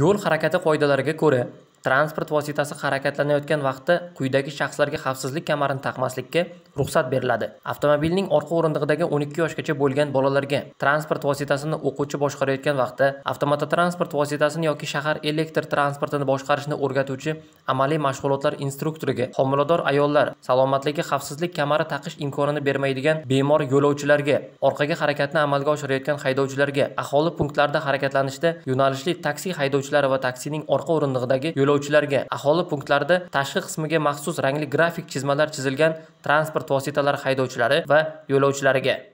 yo'l harakati qoidalariga ko'ra transport vositasi harakatlanayotgan vaqtda quyidagi shaxslarga xavfsizlik kamarini taqmaslikka ruxsat beriladi avtomobilning orqa o'rindig'idagi 12 yoshgacha bo'lgan bolalarga transport vositasini o'quvchi boshqarayotgan vaqtda avtomototransport vositasini yoki shahar elektr transportini boshqarishni o'rgatuvchi amaliy mashg'ulotlar instruktoriga homilador ayollar salomatligi xavfsizlik kamari taqish imkonini bermaydigan bemor yo'lovchilarga orqaga harakatni amalga oshirayotgan haydovchilarga aholi punktlarida harakatlanishda yo'nalishli taksi haydovchilari va taksining orqa o'rindig'idagi yo'lovchi yo'lovchilarga aholi punktlarida tashqi qismiga maxsus rangli grafik chizmalar chizilgan transport vositalari haydovchilari va yo'lovchilariga